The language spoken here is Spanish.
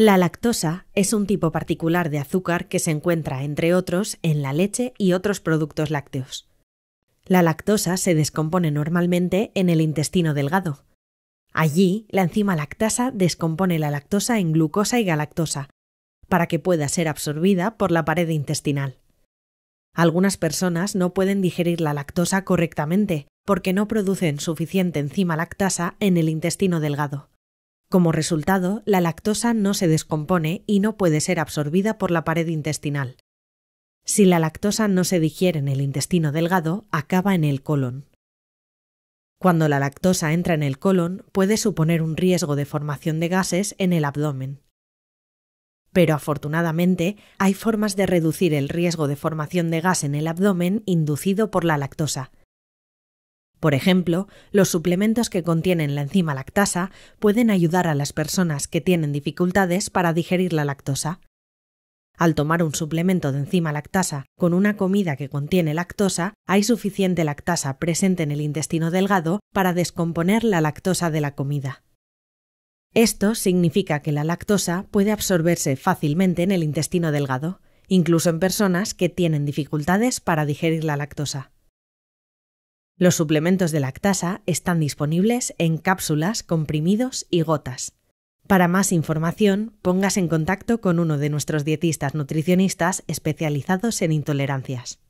La lactosa es un tipo particular de azúcar que se encuentra, entre otros, en la leche y otros productos lácteos. La lactosa se descompone normalmente en el intestino delgado. Allí, la enzima lactasa descompone la lactosa en glucosa y galactosa, para que pueda ser absorbida por la pared intestinal. Algunas personas no pueden digerir la lactosa correctamente porque no producen suficiente enzima lactasa en el intestino delgado. Como resultado, la lactosa no se descompone y no puede ser absorbida por la pared intestinal. Si la lactosa no se digiere en el intestino delgado, acaba en el colon. Cuando la lactosa entra en el colon, puede suponer un riesgo de formación de gases en el abdomen. Pero afortunadamente, hay formas de reducir el riesgo de formación de gas en el abdomen inducido por la lactosa, por ejemplo, los suplementos que contienen la enzima lactasa pueden ayudar a las personas que tienen dificultades para digerir la lactosa. Al tomar un suplemento de enzima lactasa con una comida que contiene lactosa, hay suficiente lactasa presente en el intestino delgado para descomponer la lactosa de la comida. Esto significa que la lactosa puede absorberse fácilmente en el intestino delgado, incluso en personas que tienen dificultades para digerir la lactosa. Los suplementos de lactasa están disponibles en cápsulas, comprimidos y gotas. Para más información, pongas en contacto con uno de nuestros dietistas nutricionistas especializados en intolerancias.